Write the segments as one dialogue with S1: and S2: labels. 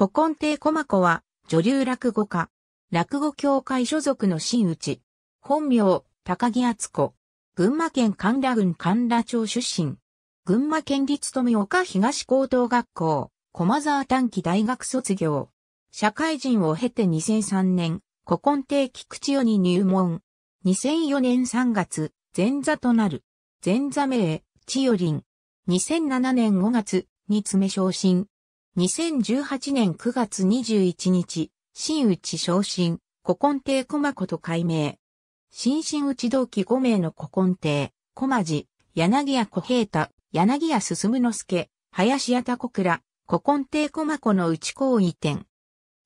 S1: 古今亭駒子は、女流落語家。落語協会所属の新内。本名、高木厚子。群馬県神田郡神田町出身。群馬県立富岡東高等学校、駒沢短期大学卒業。社会人を経て2003年、古今亭菊千代に入門。2004年3月、前座となる。前座名、千代林。2007年5月に詰め昇進。2018年9月21日、新内昇進、古今亭駒子と改名。新進内同期5名の古今亭、駒寺、柳谷小平太、柳谷進之助、林屋田小倉、古今亭駒子の内行為店。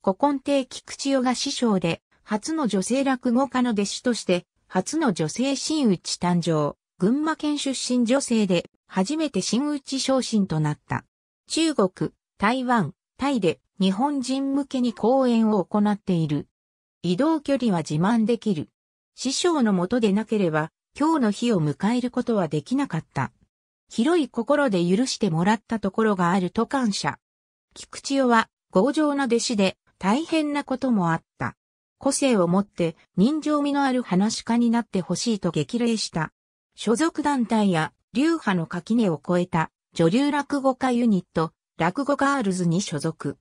S1: 古今亭菊千代が師匠で、初の女性落語家の弟子として、初の女性新内誕生、群馬県出身女性で、初めて新内昇進となった。中国、台湾、タイで日本人向けに講演を行っている。移動距離は自慢できる。師匠のもとでなければ、今日の日を迎えることはできなかった。広い心で許してもらったところがあると感謝。菊池代は、強情な弟子で、大変なこともあった。個性を持って、人情味のある話家になってほしいと激励した。所属団体や、流派の垣根を越えた、女流落語家ユニット、落語ガールズに所属。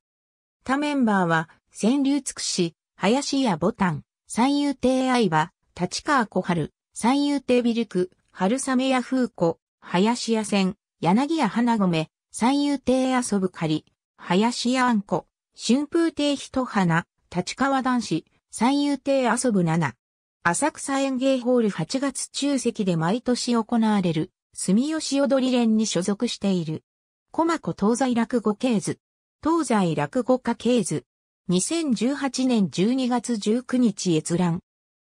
S1: 他メンバーは、川柳つくし、林家ボタン、三遊亭愛は、立川小春、三遊亭ビルク、春雨屋風子、林家線、柳家花米、三遊亭遊ぶ狩り、林家あんこ、春風亭一花、立川男子、三遊亭遊ぶ七。浅草園芸ホール8月中席で毎年行われる、住吉踊り連に所属している。小コ東西落語系図。東西落語家系図。2018年12月19日閲覧。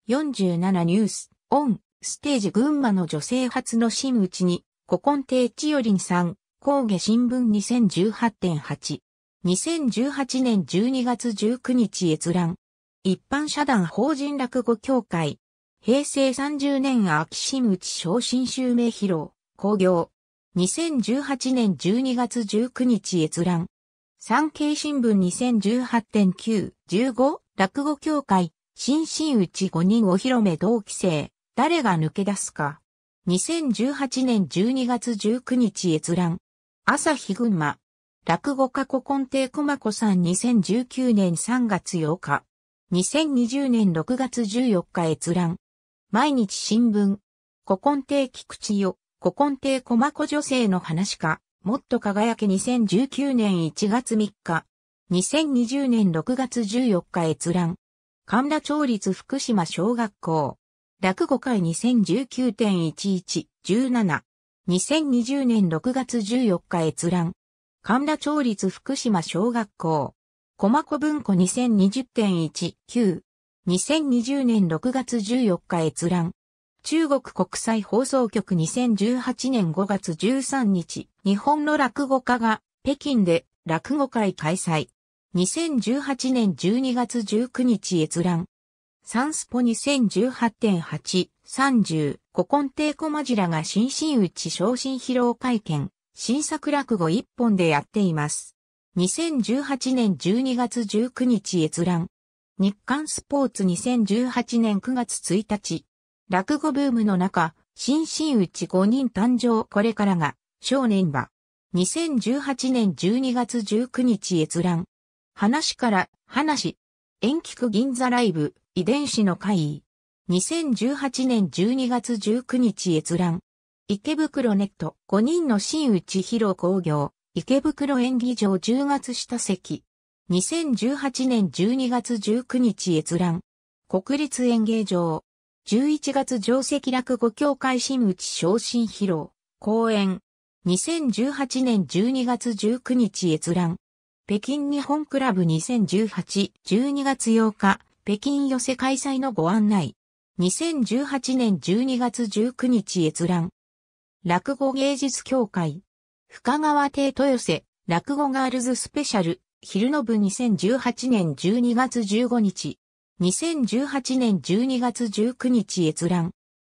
S1: 47ニュース、オン、ステージ群馬の女性初の真打ちに、古今亭千りんさん、工下新聞2018.8。2018年12月19日閲覧。一般社団法人落語協会。平成30年秋新内昇進襲名披露。工業。2018年12月19日閲覧。産経新聞2018.9、15、落語協会、新進内5人お披露目同期生、誰が抜け出すか。2018年12月19日閲覧。朝日群馬。落語家古今亭駒子さん2019年3月8日。2020年6月14日閲覧。毎日新聞。古今亭菊池よ。古今亭駒子女性の話か、もっと輝け2019年1月3日、2020年6月14日閲覧、神田町立福島小学校、落語会2019.1117、2020年6月14日閲覧、神田町立福島小学校、駒子文庫2020.19、2020年6月14日閲覧。中国国際放送局2018年5月13日、日本の落語家が北京で落語会開催。2018年12月19日閲覧。サンスポ2018.8、30、古今コマジラが新進内昇進披露会見、新作落語一本でやっています。2018年12月19日閲覧。日刊スポーツ2018年9月1日、落語ブームの中、新新内5人誕生これからが、少年は、2018年12月19日閲覧。話から話。延菊銀座ライブ、遺伝子の会議。2018年12月19日閲覧。池袋ネット5人の新内広工業、池袋演技場10月下席。2018年12月19日閲覧。国立演芸場。11月定席落語協会新内昇進披露、公演。2018年12月19日閲覧。北京日本クラブ2018、12月8日、北京寄せ開催のご案内。2018年12月19日閲覧。落語芸術協会。深川亭豊瀬、落語ガールズスペシャル、昼の部2018年12月15日。2018年12月19日閲覧。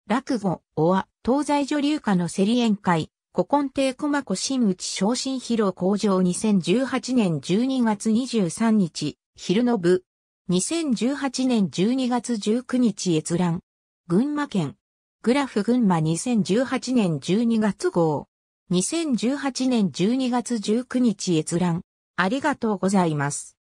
S1: 落語、おわ、東西女流家の競り宴会、古今亭駒子新内昇進披露工場2018年12月23日、昼の部。2018年12月19日閲覧。群馬県。グラフ群馬2018年12月号。2018年12月19日閲覧。ありがとうございます。